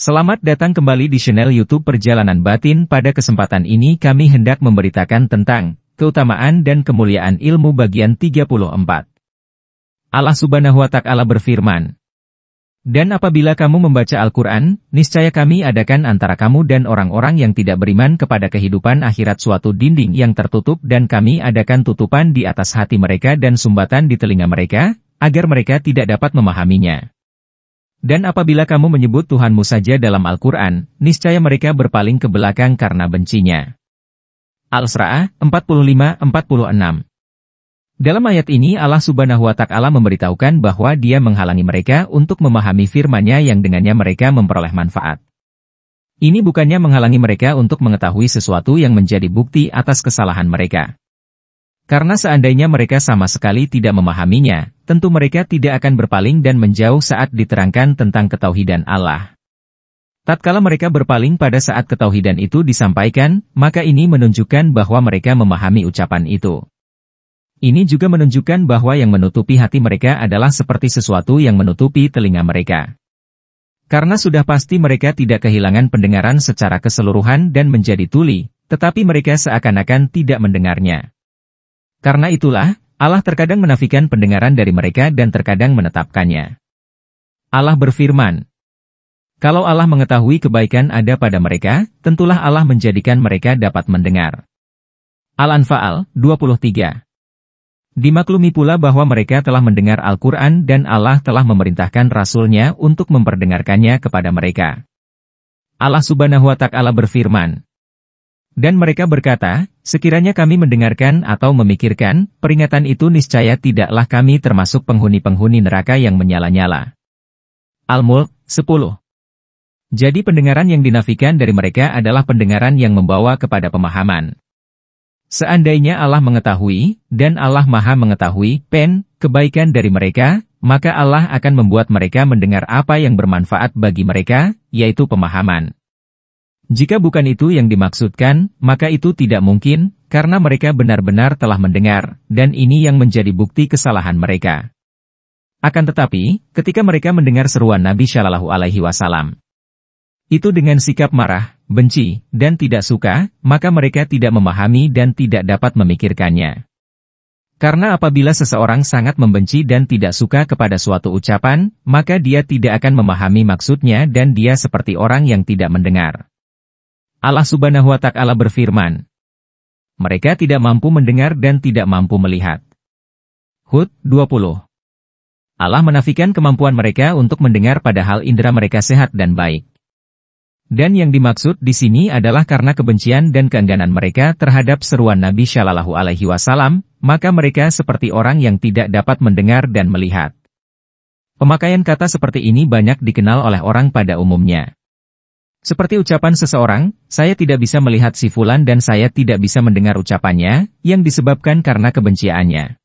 Selamat datang kembali di channel YouTube Perjalanan Batin. Pada kesempatan ini kami hendak memberitakan tentang keutamaan dan kemuliaan ilmu bagian 34. Allah Subhanahu wa taala berfirman, "Dan apabila kamu membaca Al-Qur'an, niscaya kami adakan antara kamu dan orang-orang yang tidak beriman kepada kehidupan akhirat suatu dinding yang tertutup dan kami adakan tutupan di atas hati mereka dan sumbatan di telinga mereka agar mereka tidak dapat memahaminya." Dan apabila kamu menyebut Tuhanmu saja dalam Al-Quran, niscaya mereka berpaling ke belakang karena bencinya. Al-Sra'ah 45-46 Dalam ayat ini Allah subhanahu wa ta'ala memberitahukan bahwa dia menghalangi mereka untuk memahami firmannya yang dengannya mereka memperoleh manfaat. Ini bukannya menghalangi mereka untuk mengetahui sesuatu yang menjadi bukti atas kesalahan mereka. Karena seandainya mereka sama sekali tidak memahaminya, tentu mereka tidak akan berpaling dan menjauh saat diterangkan tentang ketauhidan Allah. Tatkala mereka berpaling pada saat ketauhidan itu disampaikan, maka ini menunjukkan bahwa mereka memahami ucapan itu. Ini juga menunjukkan bahwa yang menutupi hati mereka adalah seperti sesuatu yang menutupi telinga mereka. Karena sudah pasti mereka tidak kehilangan pendengaran secara keseluruhan dan menjadi tuli, tetapi mereka seakan-akan tidak mendengarnya. Karena itulah, Allah terkadang menafikan pendengaran dari mereka dan terkadang menetapkannya. Allah berfirman, Kalau Allah mengetahui kebaikan ada pada mereka, tentulah Allah menjadikan mereka dapat mendengar. Al-Anfa'al, 23 Dimaklumi pula bahwa mereka telah mendengar Al-Quran dan Allah telah memerintahkan Rasulnya untuk memperdengarkannya kepada mereka. Allah subhanahu wa ta'ala berfirman, dan mereka berkata, sekiranya kami mendengarkan atau memikirkan, peringatan itu niscaya tidaklah kami termasuk penghuni-penghuni neraka yang menyala-nyala. Al-Mulk 10 Jadi pendengaran yang dinafikan dari mereka adalah pendengaran yang membawa kepada pemahaman. Seandainya Allah mengetahui, dan Allah maha mengetahui, pen, kebaikan dari mereka, maka Allah akan membuat mereka mendengar apa yang bermanfaat bagi mereka, yaitu pemahaman. Jika bukan itu yang dimaksudkan, maka itu tidak mungkin, karena mereka benar-benar telah mendengar, dan ini yang menjadi bukti kesalahan mereka. Akan tetapi, ketika mereka mendengar seruan Nabi Shallallahu Alaihi Wasallam, itu dengan sikap marah, benci, dan tidak suka, maka mereka tidak memahami dan tidak dapat memikirkannya. Karena apabila seseorang sangat membenci dan tidak suka kepada suatu ucapan, maka dia tidak akan memahami maksudnya dan dia seperti orang yang tidak mendengar. Allah subhanahu wa ta'ala berfirman, Mereka tidak mampu mendengar dan tidak mampu melihat. Hud 20 Allah menafikan kemampuan mereka untuk mendengar padahal indera mereka sehat dan baik. Dan yang dimaksud di sini adalah karena kebencian dan keengganan mereka terhadap seruan Nabi Shallallahu Alaihi Wasallam, maka mereka seperti orang yang tidak dapat mendengar dan melihat. Pemakaian kata seperti ini banyak dikenal oleh orang pada umumnya. Seperti ucapan seseorang, saya tidak bisa melihat si Fulan dan saya tidak bisa mendengar ucapannya, yang disebabkan karena kebenciannya.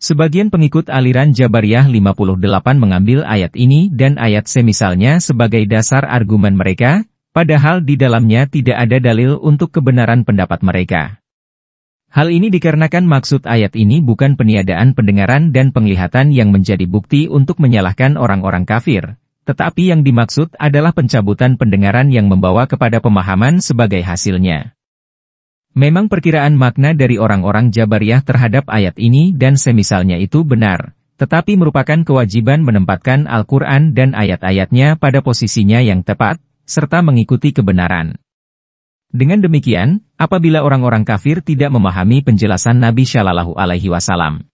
Sebagian pengikut aliran Jabariyah 58 mengambil ayat ini dan ayat semisalnya sebagai dasar argumen mereka, padahal di dalamnya tidak ada dalil untuk kebenaran pendapat mereka. Hal ini dikarenakan maksud ayat ini bukan peniadaan pendengaran dan penglihatan yang menjadi bukti untuk menyalahkan orang-orang kafir, tetapi yang dimaksud adalah pencabutan pendengaran yang membawa kepada pemahaman sebagai hasilnya. Memang perkiraan makna dari orang-orang Jabariyah terhadap ayat ini dan semisalnya itu benar, tetapi merupakan kewajiban menempatkan Al-Quran dan ayat-ayatnya pada posisinya yang tepat, serta mengikuti kebenaran. Dengan demikian, apabila orang-orang kafir tidak memahami penjelasan Nabi Shallallahu Alaihi Wasallam,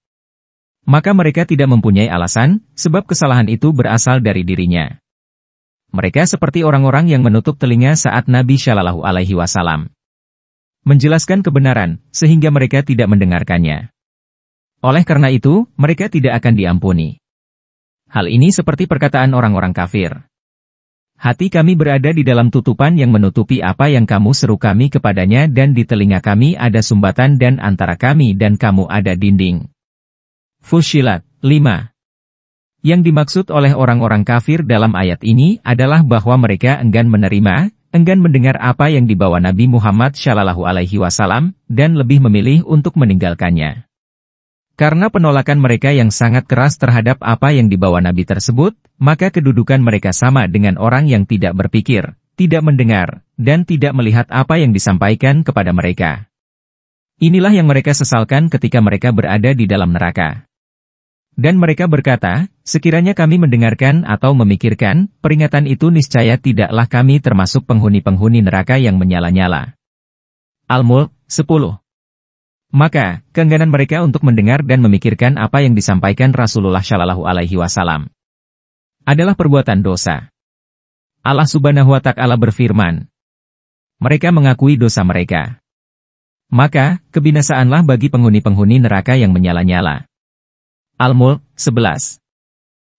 maka mereka tidak mempunyai alasan, sebab kesalahan itu berasal dari dirinya. Mereka seperti orang-orang yang menutup telinga saat Nabi Shallallahu Alaihi Wasallam menjelaskan kebenaran, sehingga mereka tidak mendengarkannya. Oleh karena itu, mereka tidak akan diampuni. Hal ini seperti perkataan orang-orang kafir. Hati kami berada di dalam tutupan yang menutupi apa yang kamu seru kami kepadanya dan di telinga kami ada sumbatan dan antara kami dan kamu ada dinding. Fushilat 5. Yang dimaksud oleh orang-orang kafir dalam ayat ini adalah bahwa mereka enggan menerima, enggan mendengar apa yang dibawa Nabi Muhammad Shallallahu Alaihi Wasallam, dan lebih memilih untuk meninggalkannya. Karena penolakan mereka yang sangat keras terhadap apa yang dibawa Nabi tersebut, maka kedudukan mereka sama dengan orang yang tidak berpikir, tidak mendengar, dan tidak melihat apa yang disampaikan kepada mereka. Inilah yang mereka sesalkan ketika mereka berada di dalam neraka. Dan mereka berkata, sekiranya kami mendengarkan atau memikirkan, peringatan itu niscaya tidaklah kami termasuk penghuni-penghuni neraka yang menyala-nyala. Al-Mulk 10 Maka, keengganan mereka untuk mendengar dan memikirkan apa yang disampaikan Rasulullah Shallallahu Alaihi Wasallam adalah perbuatan dosa. Allah Subhanahu wa Ta'ala berfirman, "Mereka mengakui dosa mereka." Maka, kebinasaanlah bagi penghuni-penghuni neraka yang menyala-nyala. Al-Mulk 11.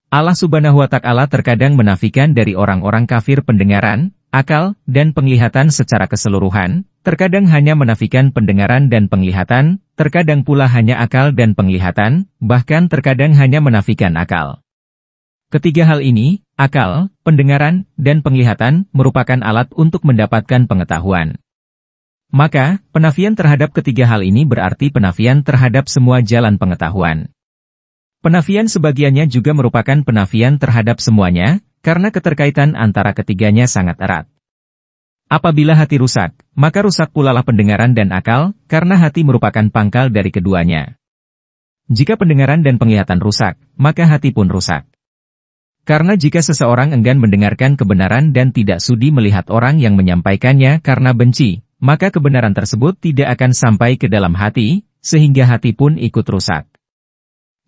Allah subhanahu wa ta'ala terkadang menafikan dari orang-orang kafir pendengaran, akal, dan penglihatan secara keseluruhan, terkadang hanya menafikan pendengaran dan penglihatan, terkadang pula hanya akal dan penglihatan, bahkan terkadang hanya menafikan akal. Ketiga hal ini, akal, pendengaran, dan penglihatan, merupakan alat untuk mendapatkan pengetahuan. Maka, penafian terhadap ketiga hal ini berarti penafian terhadap semua jalan pengetahuan. Penafian sebagiannya juga merupakan penafian terhadap semuanya, karena keterkaitan antara ketiganya sangat erat. Apabila hati rusak, maka rusak pula lah pendengaran dan akal, karena hati merupakan pangkal dari keduanya. Jika pendengaran dan penglihatan rusak, maka hati pun rusak. Karena jika seseorang enggan mendengarkan kebenaran dan tidak sudi melihat orang yang menyampaikannya karena benci, maka kebenaran tersebut tidak akan sampai ke dalam hati, sehingga hati pun ikut rusak.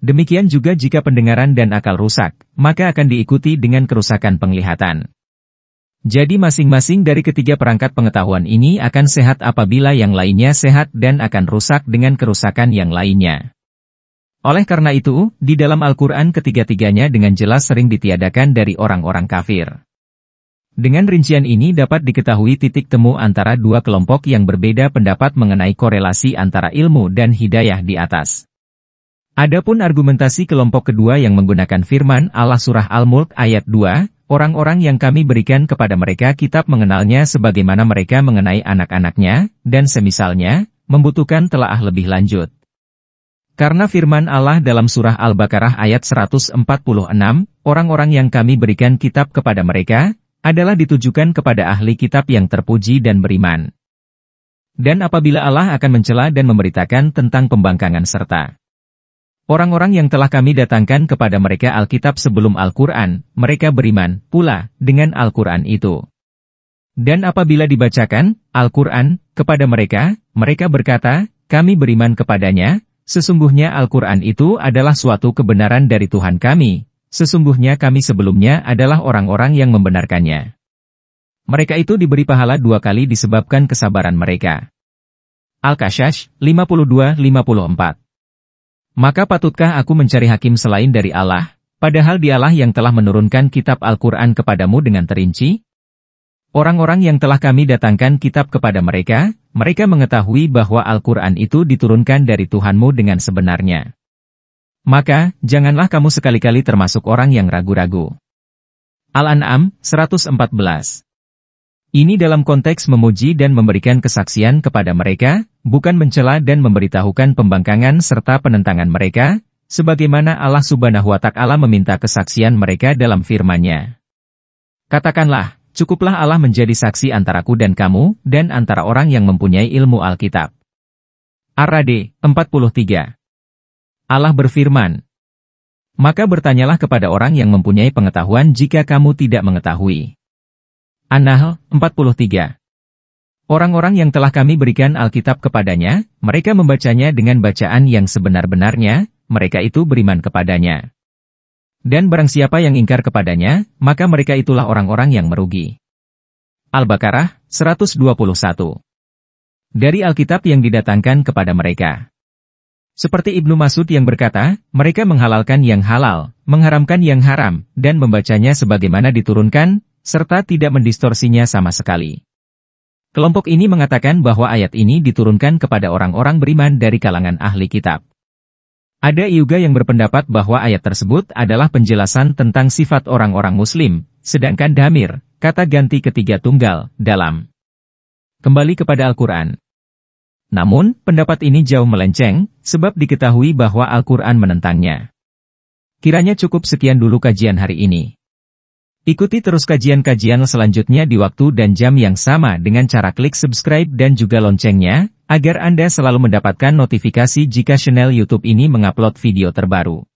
Demikian juga jika pendengaran dan akal rusak, maka akan diikuti dengan kerusakan penglihatan. Jadi masing-masing dari ketiga perangkat pengetahuan ini akan sehat apabila yang lainnya sehat dan akan rusak dengan kerusakan yang lainnya. Oleh karena itu, di dalam Al-Quran ketiga-tiganya dengan jelas sering ditiadakan dari orang-orang kafir. Dengan rincian ini dapat diketahui titik temu antara dua kelompok yang berbeda pendapat mengenai korelasi antara ilmu dan hidayah di atas. Adapun argumentasi kelompok kedua yang menggunakan firman Allah surah Al-Mulk ayat 2, orang-orang yang kami berikan kepada mereka kitab mengenalnya sebagaimana mereka mengenai anak-anaknya, dan semisalnya, membutuhkan telaah lebih lanjut. Karena firman Allah dalam surah Al-Baqarah ayat 146, orang-orang yang kami berikan kitab kepada mereka, adalah ditujukan kepada ahli kitab yang terpuji dan beriman. Dan apabila Allah akan mencela dan memberitakan tentang pembangkangan serta Orang-orang yang telah kami datangkan kepada mereka Alkitab sebelum Al-Quran, mereka beriman pula dengan Al-Quran itu. Dan apabila dibacakan Al-Quran kepada mereka, mereka berkata, "Kami beriman kepadanya." Sesungguhnya Al-Quran itu adalah suatu kebenaran dari Tuhan kami. Sesungguhnya kami sebelumnya adalah orang-orang yang membenarkannya. Mereka itu diberi pahala dua kali disebabkan kesabaran mereka. Al-Kashash 52-54 maka patutkah aku mencari hakim selain dari Allah, padahal dialah yang telah menurunkan kitab Al-Quran kepadamu dengan terinci? Orang-orang yang telah kami datangkan kitab kepada mereka, mereka mengetahui bahwa Al-Quran itu diturunkan dari Tuhanmu dengan sebenarnya. Maka, janganlah kamu sekali-kali termasuk orang yang ragu-ragu. Al-An'am, 114 ini dalam konteks memuji dan memberikan kesaksian kepada mereka, bukan mencela dan memberitahukan pembangkangan serta penentangan mereka, sebagaimana Allah subhanahu wa ta'ala meminta kesaksian mereka dalam firman-Nya. Katakanlah, cukuplah Allah menjadi saksi antaraku dan kamu, dan antara orang yang mempunyai ilmu Alkitab. ar rad 43 Allah berfirman, Maka bertanyalah kepada orang yang mempunyai pengetahuan jika kamu tidak mengetahui. An-Nahl 43. Orang-orang yang telah kami berikan Alkitab kepadanya, mereka membacanya dengan bacaan yang sebenar-benarnya, mereka itu beriman kepadanya. Dan barang siapa yang ingkar kepadanya, maka mereka itulah orang-orang yang merugi. Al-Baqarah 121. Dari Alkitab yang didatangkan kepada mereka. Seperti Ibnu Masud yang berkata, mereka menghalalkan yang halal, mengharamkan yang haram, dan membacanya sebagaimana diturunkan, serta tidak mendistorsinya sama sekali. Kelompok ini mengatakan bahwa ayat ini diturunkan kepada orang-orang beriman dari kalangan ahli kitab. Ada juga yang berpendapat bahwa ayat tersebut adalah penjelasan tentang sifat orang-orang muslim, sedangkan damir, kata ganti ketiga tunggal, dalam. Kembali kepada Al-Quran. Namun, pendapat ini jauh melenceng, sebab diketahui bahwa Al-Quran menentangnya. Kiranya cukup sekian dulu kajian hari ini. Ikuti terus kajian-kajian selanjutnya di waktu dan jam yang sama dengan cara klik subscribe dan juga loncengnya, agar Anda selalu mendapatkan notifikasi jika channel YouTube ini mengupload video terbaru.